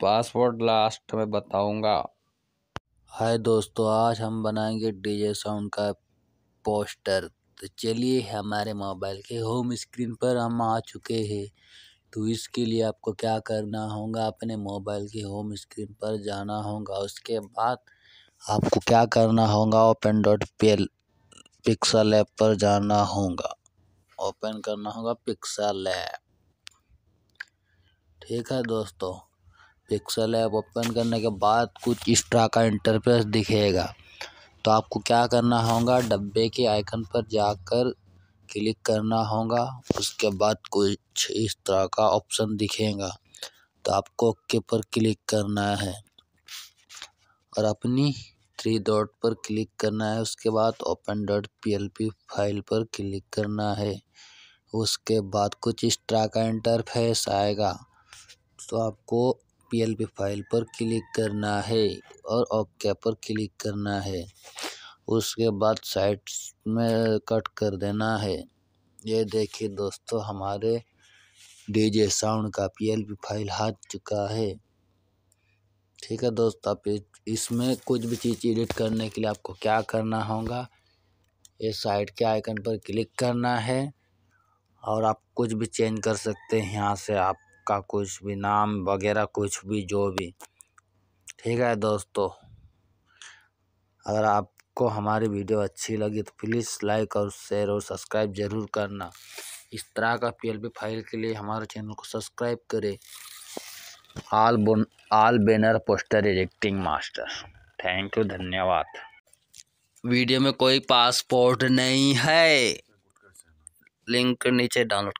password last में बताऊंगा हाय दोस्तों आज हम बनाएंगे डीजे साउंड का पोस्टर तो चलिए हमारे मोबाइल के होम स्क्रीन पर हम आ चुके हैं तो इसके लिए आपको क्या करना होगा अपने मोबाइल के होम स्क्रीन पर जाना होगा उसके बाद आपको क्या करना होगा open dot pale pixel app पर जाना होगा ओपन करना होगा पिक्सल ऐप ठीक है दोस्तों पिक्सल ऐप ओपन करने के बाद कुछ इस तरह का इंटरफेस दिखेगा तो आपको क्या करना होगा डब्बे के आइकन पर जाकर क्लिक करना होगा उसके बाद कुछ इस तरह का ऑप्शन दिखेगा तो आपको ओके पर क्लिक करना है और अपनी थ्री डॉट पर क्लिक करना है उसके बाद ओपन डॉट पी फाइल पर क्लिक करना है उसके बाद कुछ इस तरह का इंटरफेस आएगा तो आपको पी फाइल पर क्लिक करना है और ओके पर क्लिक करना है उसके बाद साइड में कट कर देना है ये देखिए दोस्तों हमारे डीजे साउंड का पी फाइल हाथ चुका है ठीक है दोस्तों आप इसमें कुछ भी चीज़ एडिट करने के लिए आपको क्या करना होगा ये साइड के आइकन पर क्लिक करना है और आप कुछ भी चेंज कर सकते हैं यहाँ से आप का कुछ भी नाम वगैरह कुछ भी जो भी ठीक है दोस्तों अगर आपको हमारी वीडियो अच्छी लगी तो प्लीज़ लाइक और शेयर और सब्सक्राइब ज़रूर करना इस तरह का पी फाइल के लिए हमारे चैनल को सब्सक्राइब करें all bone all banner poster addicting master thank you धन्यवाद वीडियो में कोई पासपोर्ट नहीं है लिंक नीचे डाउनलोड